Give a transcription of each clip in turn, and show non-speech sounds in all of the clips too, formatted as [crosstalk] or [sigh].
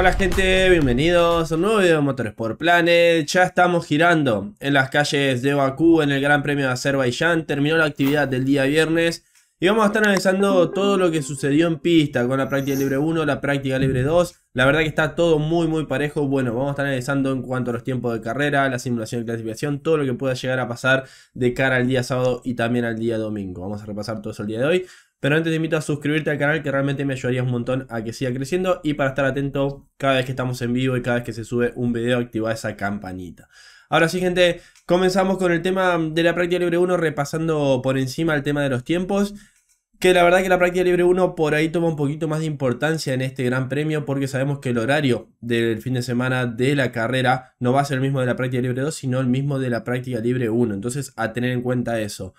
Hola gente, bienvenidos a un nuevo video de Motorsport Planet. Ya estamos girando en las calles de Bakú en el Gran Premio de Azerbaiyán. Terminó la actividad del día viernes y vamos a estar analizando todo lo que sucedió en pista con la práctica libre 1, la práctica libre 2. La verdad que está todo muy muy parejo. Bueno, vamos a estar analizando en cuanto a los tiempos de carrera, la simulación de clasificación, todo lo que pueda llegar a pasar de cara al día sábado y también al día domingo. Vamos a repasar todo eso el día de hoy. Pero antes te invito a suscribirte al canal que realmente me ayudaría un montón a que siga creciendo y para estar atento cada vez que estamos en vivo y cada vez que se sube un video activa esa campanita. Ahora sí gente, comenzamos con el tema de la práctica libre 1 repasando por encima el tema de los tiempos. Que la verdad que la práctica libre 1 por ahí toma un poquito más de importancia en este gran premio porque sabemos que el horario del fin de semana de la carrera no va a ser el mismo de la práctica libre 2, sino el mismo de la práctica libre 1. Entonces a tener en cuenta eso.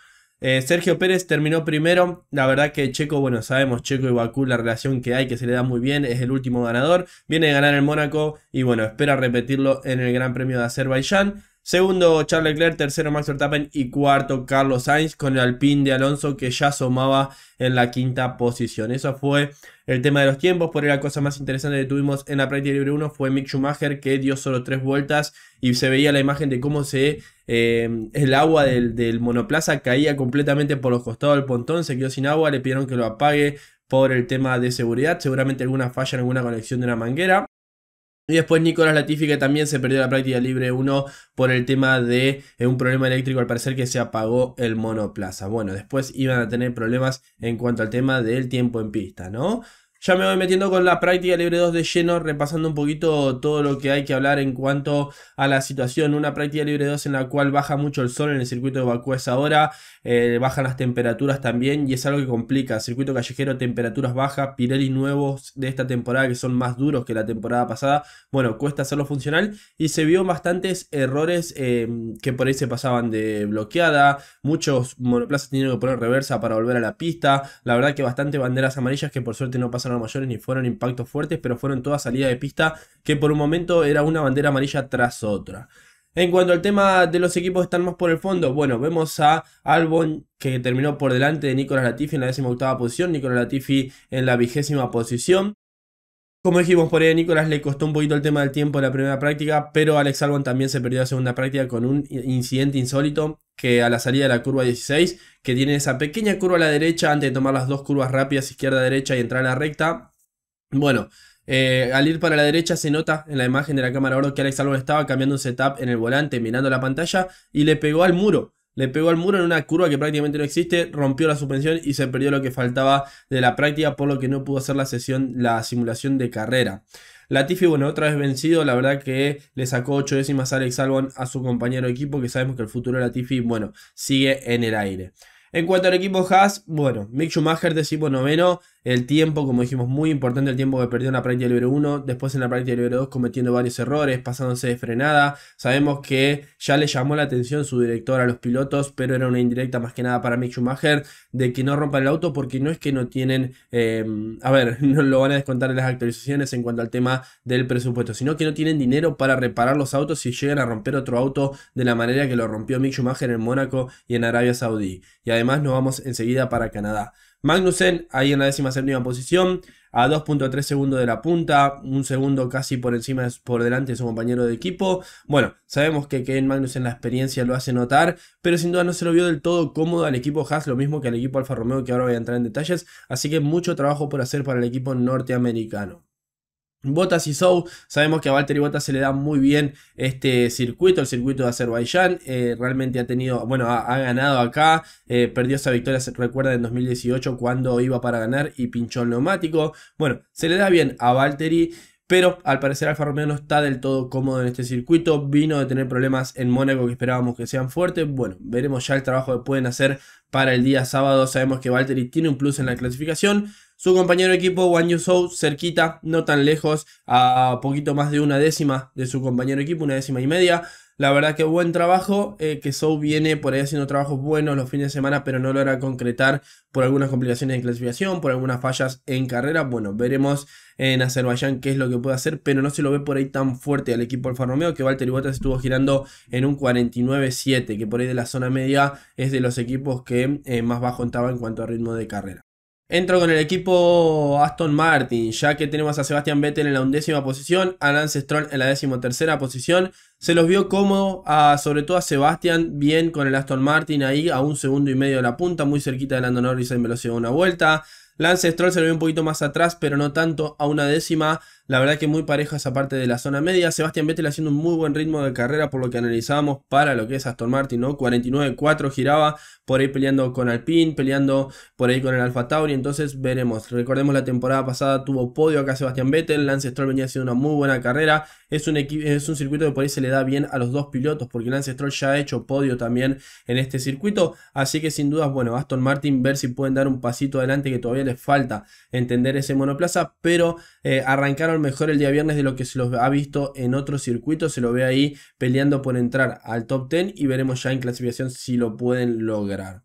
Eh, Sergio Pérez terminó primero. La verdad que Checo, bueno, sabemos Checo y Bakú, la relación que hay, que se le da muy bien, es el último ganador. Viene de ganar el Mónaco y bueno, espera repetirlo en el Gran Premio de Azerbaiyán. Segundo, Charles Leclerc. Tercero, Max Verstappen. Y cuarto, Carlos Sainz con el Alpine de Alonso que ya asomaba en la quinta posición. Eso fue el tema de los tiempos. Por ahí la cosa más interesante que tuvimos en la práctica libre 1 fue Mick Schumacher que dio solo tres vueltas y se veía la imagen de cómo se eh, el agua del, del monoplaza caía completamente por los costados del pontón. Se quedó sin agua, le pidieron que lo apague por el tema de seguridad. Seguramente alguna falla en alguna conexión de la manguera. Y después Nicolás Latifi que también se perdió la práctica libre 1 por el tema de eh, un problema eléctrico al parecer que se apagó el monoplaza. Bueno, después iban a tener problemas en cuanto al tema del tiempo en pista, ¿no? Ya me voy metiendo con la práctica libre 2 de lleno, repasando un poquito todo lo que hay que hablar en cuanto a la situación. Una práctica libre 2 en la cual baja mucho el sol en el circuito de Bakú ahora, eh, bajan las temperaturas también y es algo que complica. Circuito callejero, temperaturas bajas, Pirelli nuevos de esta temporada que son más duros que la temporada pasada. Bueno, cuesta hacerlo funcional y se vio bastantes errores em, que por ahí se pasaban de bloqueada. Muchos monoplazas tienen que poner reversa para volver a la pista. La verdad que bastante banderas amarillas que por suerte no pasan mayores ni fueron impactos fuertes, pero fueron toda salida de pista que por un momento era una bandera amarilla tras otra. En cuanto al tema de los equipos que están más por el fondo, bueno, vemos a Albon que terminó por delante de Nicolás Latifi en la 18 posición, Nicolás Latifi en la vigésima posición. Como dijimos por ahí, a Nicolás le costó un poquito el tema del tiempo en la primera práctica, pero Alex Albon también se perdió la segunda práctica con un incidente insólito que a la salida de la curva 16 que tiene esa pequeña curva a la derecha antes de tomar las dos curvas rápidas, izquierda-derecha y entrar a la recta. Bueno, eh, al ir para la derecha se nota en la imagen de la cámara oro que Alex Albon estaba cambiando un setup en el volante, mirando la pantalla y le pegó al muro. Le pegó al muro en una curva que prácticamente no existe, rompió la suspensión y se perdió lo que faltaba de la práctica, por lo que no pudo hacer la sesión, la simulación de carrera. Latifi, bueno, otra vez vencido, la verdad que le sacó 8 décimas a Alex Albon a su compañero equipo, que sabemos que el futuro de Latifi, bueno, sigue en el aire. En cuanto al equipo Haas, bueno, Mick Schumacher, decimos noveno, el tiempo, como dijimos, muy importante el tiempo que perdió en la práctica libre 1, después en la práctica libre 2 cometiendo varios errores, pasándose de frenada. Sabemos que ya le llamó la atención su director a los pilotos, pero era una indirecta más que nada para Mick Schumacher de que no rompan el auto porque no es que no tienen, eh, a ver, [laughs] no lo van a descontar en las actualizaciones en cuanto al tema del presupuesto, sino que no tienen dinero para reparar los autos si llegan a romper otro auto de la manera que lo rompió Mick Schumacher en Mónaco y en Arabia Saudí. Y además nos vamos enseguida para Canadá. Magnussen ahí en la décima séptima posición, a 2.3 segundos de la punta, un segundo casi por encima, por delante de su compañero de equipo. Bueno, sabemos que Ken Magnussen la experiencia lo hace notar, pero sin duda no se lo vio del todo cómodo al equipo Haas, lo mismo que al equipo Alfa Romeo, que ahora voy a entrar en detalles. Así que mucho trabajo por hacer para el equipo norteamericano. Botas y Sou, sabemos que a Valtteri Bottas se le da muy bien este circuito, el circuito de Azerbaiyán, eh, realmente ha tenido, bueno, ha, ganado acá, eh, perdió esa victoria, se recuerda en 2018 cuando iba para ganar y pinchó el neumático, bueno, se le da bien a Valtteri, pero al parecer Alfa Romeo no está del todo cómodo en este circuito, vino de tener problemas en Mónaco que esperábamos que sean fuertes, bueno, veremos ya el trabajo que pueden hacer para el día sábado, sabemos que Valtteri tiene un plus en la clasificación, su compañero de equipo, Wanyu Sou, cerquita, no tan lejos, a poquito más de una décima de su compañero de equipo, una décima y media. La verdad que buen trabajo, eh, que Sou viene por ahí haciendo trabajos buenos los fines de semana, pero no logra concretar por algunas complicaciones en clasificación, por algunas fallas en carrera. Bueno, veremos en Azerbaiyán qué es lo que puede hacer, pero no se lo ve por ahí tan fuerte al equipo Alfa Romeo, que Valtteri Bottas estuvo girando en un 49 que por ahí de la zona media es de los equipos que eh, más bajo estaba en cuanto a ritmo de carrera. Entro con el equipo Aston Martin, ya que tenemos a Sebastian Vettel en la undécima posición, a Lance Stroll en la decimotercera posición. Se los vio cómodo, a, sobre todo a Sebastian, bien con el Aston Martin ahí, a un segundo y medio de la punta, muy cerquita de Lando Norris en velocidad de una vuelta. Lance Stroll se lo vio un poquito más atrás, pero no tanto, a una décima. La verdad que muy pareja esa parte de la zona media. Sebastián Vettel haciendo un muy buen ritmo de carrera por lo que analizábamos para lo que es Aston Martin, ¿no? 49-4 giraba por ahí peleando con Alpine, peleando por ahí con el Alfa Tauri. Entonces veremos. Recordemos la temporada pasada tuvo podio acá Sebastián Vettel. Lance Stroll venía haciendo una muy buena carrera. Es un, es un circuito que por ahí se le da bien a los dos pilotos porque Lance Stroll ya ha hecho podio también en este circuito. Así que sin dudas, bueno, Aston Martin ver si pueden dar un pasito adelante que todavía les falta entender ese monoplaza. Pero eh, arrancaron mejor el día viernes de lo que se los ha visto en otros circuitos. Se lo ve ahí peleando por entrar al top 10 y veremos ya en clasificación si lo pueden lograr.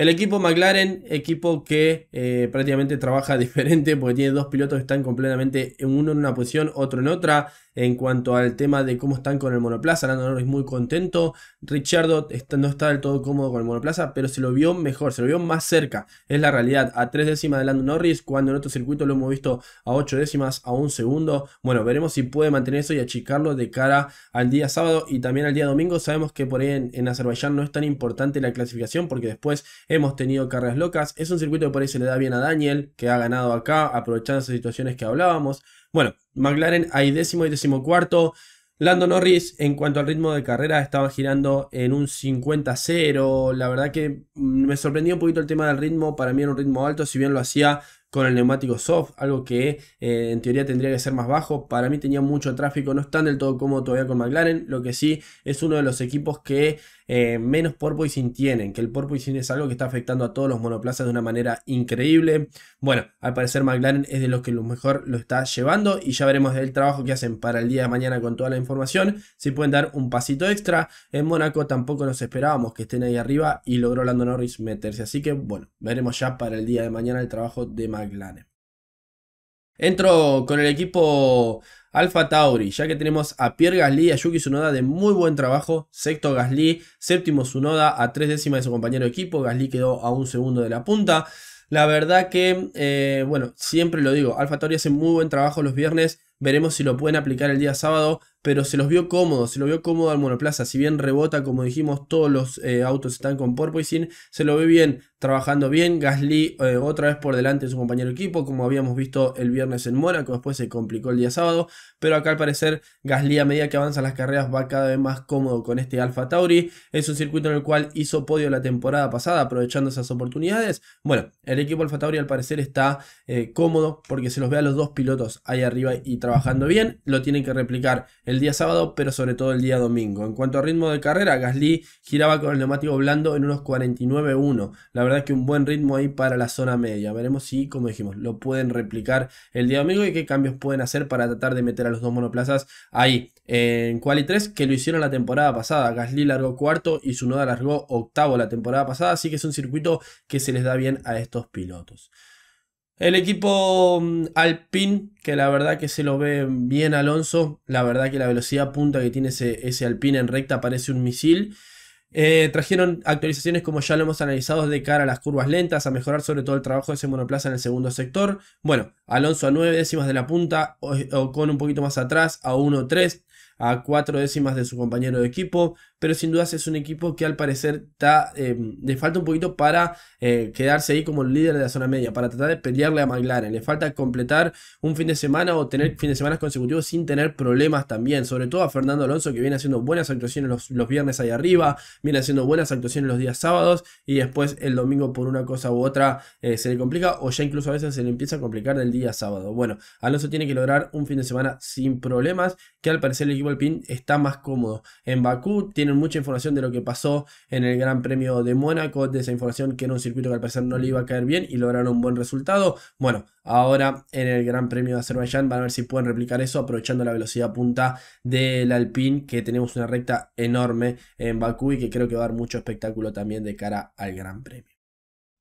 El equipo McLaren, equipo que eh, prácticamente trabaja [laughs] diferente porque tiene dos pilotos que están completamente uno en una posición, otro en otra. En cuanto al tema de cómo están con el monoplaza, Lando Norris muy contento. Richardo no está del todo cómodo con el monoplaza, pero se lo vio mejor, se lo vio más cerca. Es la realidad, a tres décimas de Lando Norris, cuando en otro circuito lo hemos visto a ocho décimas, a un segundo. Bueno, veremos si puede mantener eso y achicarlo de cara al día sábado y también al día domingo. Sabemos que por ahí en Azerbaiyán no es tan importante la clasificación porque después Hemos tenido carreras locas. Es un circuito que por ahí se le da bien a Daniel, que ha ganado acá, aprovechando esas situaciones que hablábamos. Bueno, McLaren hay décimo y décimo cuarto. Lando Norris, en cuanto al ritmo de carrera, estaba girando en un 50-0. La verdad que me sorprendió un poquito el tema del ritmo. Para mí era un ritmo alto, si bien lo hacía con el neumático soft, algo que eh, en teoría tendría que ser más bajo. Para mí tenía mucho tráfico, no están del todo cómodo todavía con McLaren, lo que sí es uno de los equipos que eh, menos porpoising tienen, que el porpoising es algo que está afectando a todos los monoplazas de una manera increíble. Bueno, al parecer McLaren es de los que lo mejor lo está llevando y ya veremos el trabajo que hacen para el día de mañana con toda la información. Si pueden dar un pasito extra, en Mónaco tampoco nos esperábamos que estén ahí arriba y logró Lando Norris meterse, así que bueno, veremos ya para el día de mañana el trabajo de McLaren. Entro con el equipo Alfa Tauri, ya que tenemos a Pierre Gasly y a Yuki Tsunoda de muy buen trabajo. Sexto Gasly, séptimo Tsunoda a tres décimas de su compañero equipo. Gasly quedó a un segundo de la punta. La verdad que, eh, bueno, siempre lo digo, Alfa Tauri hace muy buen trabajo los viernes. Veremos si lo pueden aplicar el día sábado pero se los vio cómodo, se lo vio cómodo al monoplaza. Si bien rebota, como dijimos, todos los eh, autos están con sin, se lo ve bien, trabajando bien. Gasly eh, otra vez por delante de su compañero equipo, como habíamos visto el viernes en Mónaco, después se complicó el día sábado, pero acá al parecer Gasly a medida que avanzan las carreras va cada vez más cómodo con este Alfa Tauri. Es un circuito en el cual hizo podio la temporada pasada, aprovechando esas oportunidades. Bueno, el equipo Alfa Tauri al parecer está eh, cómodo porque se los ve a los dos pilotos ahí arriba y trabajando bien. Lo tienen que replicar el día sábado, pero sobre todo el día domingo. En cuanto a ritmo de carrera, Gasly giraba con el neumático blando en unos 49.1. La verdad es que un buen ritmo ahí para la zona media. Veremos si, como dijimos, lo pueden replicar el día domingo y qué cambios pueden hacer para tratar de meter a los dos monoplazas ahí en Quali 3, que lo hicieron la temporada pasada. Gasly largó cuarto y Zunoda largó octavo la temporada pasada, así que es un circuito que se les da bien a estos pilotos. El equipo mm, Alpine, que la verdad que se lo ve bien Alonso, la verdad que la velocidad punta que tiene ese, ese Alpine en recta parece un misil. Eh, trajeron actualizaciones como ya lo hemos analizado de cara a las curvas lentas, a mejorar sobre todo el trabajo de ese monoplaza en el segundo sector. Bueno, Alonso a 9 décimas de la punta, o, con un poquito más atrás, a 1-3, a 4 décimas de su compañero de equipo pero sin dudas es un equipo que al parecer está, em, le falta un poquito para eh, quedarse ahí como el líder de la zona media, para tratar de pelearle a McLaren. Le falta completar un fin de semana o tener fines de semana consecutivos sin tener problemas también, sobre todo a Fernando Alonso que viene haciendo buenas actuaciones los, viernes ahí arriba, viene haciendo buenas actuaciones los días sábados y después el domingo por una cosa u otra eh, se le complica o ya incluso a veces se le empieza a complicar el día sábado. Bueno, Alonso tiene que lograr un fin de semana sin problemas, que al parecer el equipo PIN está más cómodo. En Bakú tiene mucha información de lo que pasó en el Gran Premio de Mónaco, de esa información que era un circuito que al parecer no le iba a caer bien y lograron un buen resultado. Bueno, ahora en el Gran Premio de Azerbaiyán van a ver si pueden replicar eso aprovechando la velocidad punta del Alpine, que tenemos una recta enorme en Bakú y que creo que va a dar mucho espectáculo también de cara al Gran Premio.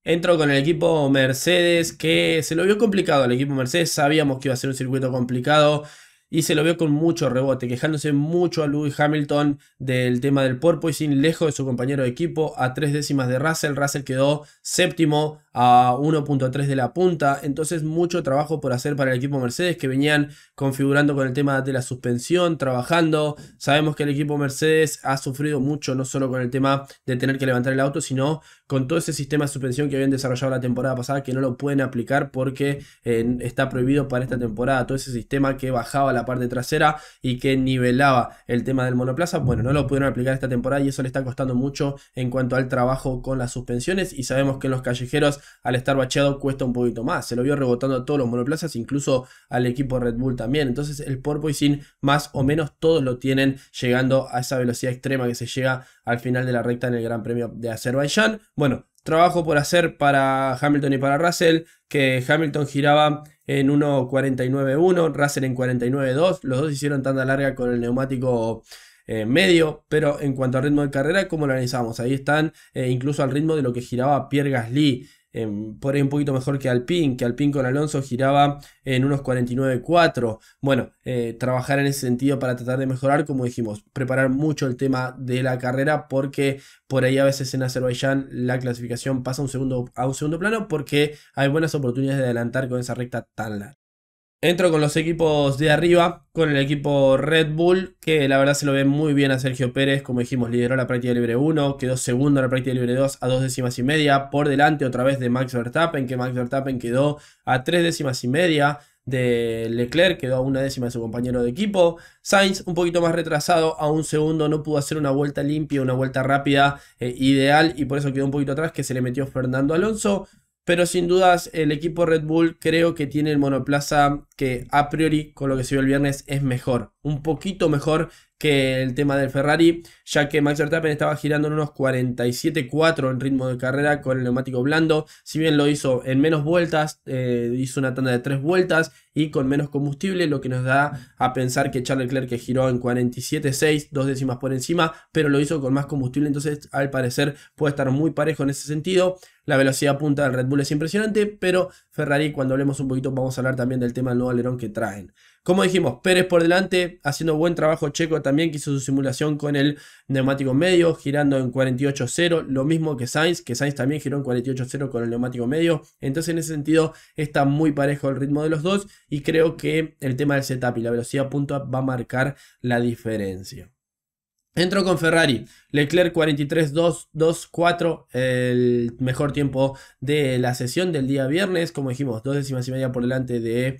Entro con el equipo Mercedes, que se lo vio complicado al equipo Mercedes, sabíamos que iba a ser un circuito complicado, y se lo vio con mucho rebote, quejándose mucho a Lewis Hamilton del tema del sin lejos de su compañero de equipo, a tres décimas de Russell. Russell quedó séptimo a 1.3 de la punta. Entonces mucho trabajo por hacer para el equipo Mercedes que venían configurando con el tema de la suspensión, trabajando. Sabemos que el equipo Mercedes ha sufrido mucho, no solo con el tema de tener que levantar el auto, sino con todo ese sistema de suspensión que habían desarrollado la temporada pasada que no lo pueden aplicar porque eh, está prohibido para esta temporada. Todo ese sistema que bajaba la parte trasera y que nivelaba el tema del monoplaza, bueno, no lo pudieron aplicar esta temporada y eso le está costando mucho en cuanto al trabajo con las suspensiones y sabemos que en los callejeros al estar bacheado cuesta un poquito más. Se lo vio rebotando a todos los monoplazas, incluso al equipo Red Bull también. Entonces el porpoising más o menos todos lo tienen llegando a esa velocidad extrema que se llega al final de la recta en el Gran Premio de Azerbaiyán. Bueno, trabajo por hacer para Hamilton y para Russell, que Hamilton giraba en 1.49.1, Russell en 49.2, los dos hicieron tanda larga con el neumático eh, medio, pero en cuanto al ritmo de carrera, ¿cómo lo analizamos? Ahí están eh, incluso al ritmo de lo que giraba Pierre Gasly Em, por ahí un poquito mejor que Alpine, que Alpine con Alonso giraba en unos 49.4. Bueno, eh, trabajar en ese sentido para tratar de mejorar, como dijimos, preparar mucho el tema de la carrera porque por ahí a veces en Azerbaiyán la clasificación pasa un segundo, a un segundo plano porque hay buenas oportunidades de adelantar con esa recta tan larga. Entro con los equipos de arriba, con el equipo Red Bull, que la verdad se lo ve muy bien a Sergio Pérez, como dijimos, lideró la práctica libre 1, quedó segundo en la práctica libre 2 a dos décimas y media, por delante otra vez de Max Verstappen, que Max Verstappen quedó a tres décimas y media, de Leclerc, quedó a una décima de su compañero de equipo. Sainz un poquito más retrasado, a un segundo, no pudo hacer una vuelta limpia, una vuelta rápida eh, ideal y por eso quedó un poquito atrás que se le metió Fernando Alonso. Pero sin dudas el equipo Red Bull creo que tiene el monoplaza que a priori con lo que se vio el viernes es mejor, un poquito mejor que el tema del Ferrari, ya que Max Verstappen estaba girando en unos 47.4 en ritmo de carrera con el neumático blando, si bien lo hizo en menos vueltas, eh, hizo una tanda de 3 vueltas y con menos combustible, lo que nos da a pensar que Charles Leclerc que giró en 47.6, dos décimas por encima, pero lo hizo con más combustible, entonces al parecer puede estar muy parejo en ese sentido, la velocidad punta del Red Bull es impresionante, pero Ferrari cuando hablemos un poquito vamos a hablar también del tema del nuevo alerón que traen. Como dijimos, Pérez por delante, haciendo buen trabajo Checo también, que hizo su simulación con el neumático medio, girando en 48 lo mismo que Sainz, que Sainz también giró en 48 con el neumático medio. Entonces, en ese sentido, está muy parejo el ritmo de los dos y creo que el tema del setup y la velocidad punta va a marcar la diferencia. entro con Ferrari, Leclerc 43-2-2-4, el mejor tiempo de la sesión del día viernes, como dijimos, dos décimas y media por delante de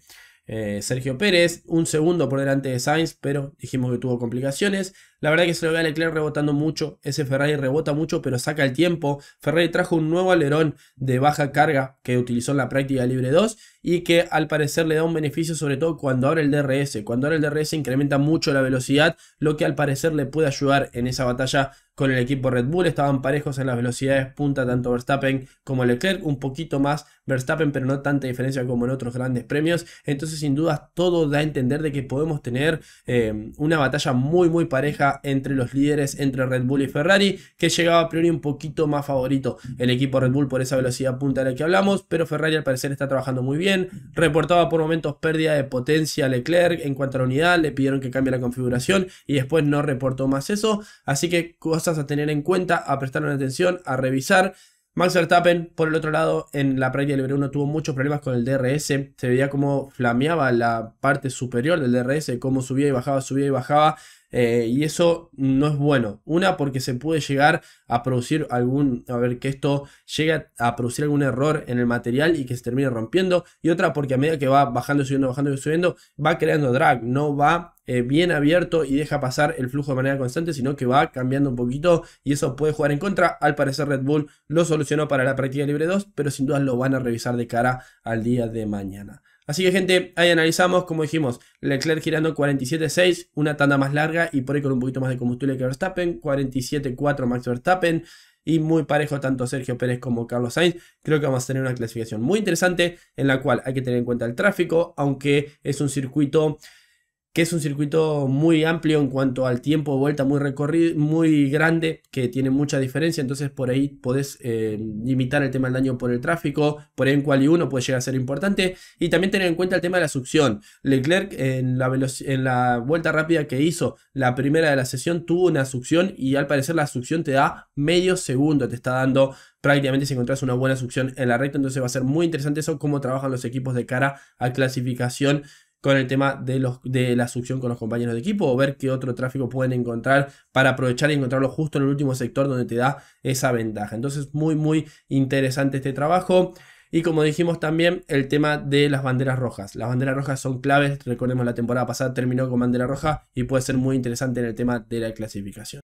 eh, Sergio Pérez, un segundo por delante de Sainz, pero dijimos que tuvo complicaciones. La verdad que se lo ve a Leclerc rebotando mucho, ese Ferrari rebota mucho, pero saca el tiempo. Ferrari trajo un nuevo alerón de baja carga que utilizó en la práctica libre 2 y que al parecer le da un beneficio sobre todo cuando abre el DRS. Cuando abre el DRS incrementa mucho la velocidad, lo que al parecer le puede ayudar en esa batalla con el equipo Red Bull. Estaban parejos en las velocidades punta tanto Verstappen como Leclerc, un poquito más Verstappen, pero no tanta diferencia como en otros grandes premios. Entonces sin duda todo da a entender de que podemos tener eh, una batalla muy muy pareja entre los líderes, entre Red Bull y Ferrari, que llegaba a priori un poquito más favorito el equipo Red Bull por esa velocidad punta de la que hablamos, pero Ferrari al parecer está trabajando muy bien reportaba por momentos pérdida de potencia Leclerc en cuanto a la unidad, le pidieron que cambie la configuración y después no reportó más eso, así que cosas a tener en cuenta, a prestarle atención, a revisar. Max Verstappen, por el otro lado, en la práctica libre 1 tuvo muchos problemas con el DRS. Se veía cómo flameaba la parte superior del DRS, cómo subía y bajaba, subía y bajaba. Eh, y eso no es bueno. Una, porque se puede llegar a producir algún, a ver, que esto llegue a producir algún error en el material y que se termine rompiendo. Y otra, porque a medida que va bajando, subiendo, bajando, y subiendo, va creando drag, no va eh, bien abierto y deja pasar el flujo de manera constante, sino que va cambiando un poquito y eso puede jugar en contra. Al parecer Red Bull lo solucionó para la práctica libre 2, pero sin duda lo van a revisar de cara al día de mañana. Así que gente, ahí analizamos, como dijimos, Leclerc girando 47.6, una tanda más larga y por ahí con un poquito más de combustible que Verstappen, 47.4 Max Verstappen y muy parejo tanto Sergio Pérez como Carlos Sainz. Creo que vamos a tener una clasificación muy interesante en la cual hay que tener en cuenta el tráfico, aunque es un circuito que es un circuito muy amplio en cuanto al tiempo de vuelta muy recorrido, muy grande, que tiene mucha diferencia, entonces por ahí podés eh, limitar el tema del daño por el tráfico, por ahí en y uno puede llegar a ser importante, y también tener en cuenta el tema de la succión. Leclerc en la, en la vuelta rápida que hizo, la primera de la sesión, tuvo una succión y al parecer la succión te da medio segundo, te está dando prácticamente si encontrás una buena succión en la recta, entonces va a ser muy interesante eso, cómo trabajan los equipos de cara a clasificación con el tema de, los, de la succión con los compañeros de equipo o ver qué otro tráfico pueden encontrar para aprovechar y encontrarlo justo en el último sector donde te da esa ventaja. Entonces, muy, muy interesante este trabajo. Y como dijimos también, el tema de las banderas rojas. Las banderas rojas son claves, recordemos la temporada pasada terminó con bandera roja y puede ser muy interesante en el tema de la clasificación.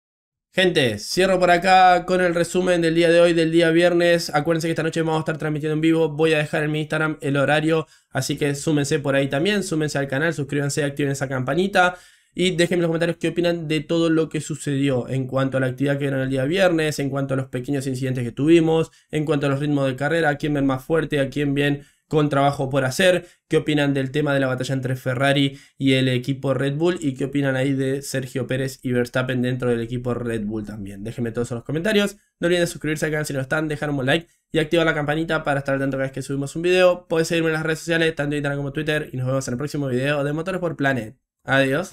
Gente, cierro por acá con el resumen del día de hoy, del día viernes. Acuérdense que esta noche vamos a estar transmitiendo en vivo. Voy a dejar en mi Instagram el horario, así que súmense por ahí también, súmense al canal, suscríbanse, activen esa campanita. Y déjenme en los comentarios qué opinan de todo lo que sucedió en cuanto a la actividad que vieron el día viernes, en cuanto a los pequeños incidentes que tuvimos, en cuanto a los ritmos de carrera, a quién ven más fuerte, a quién ven con trabajo por hacer, qué opinan del tema de la batalla entre Ferrari y el equipo Red Bull y qué opinan ahí de Sergio Pérez y Verstappen dentro del equipo Red Bull también. Déjenme todos en los comentarios, no olviden suscribirse al canal si no están, dejar un like y activar la campanita para estar al tanto cada vez que subimos un video. pueden seguirme en las redes sociales, tanto Instagram como Twitter y nos vemos en el próximo video de Motores por Planet. Adiós.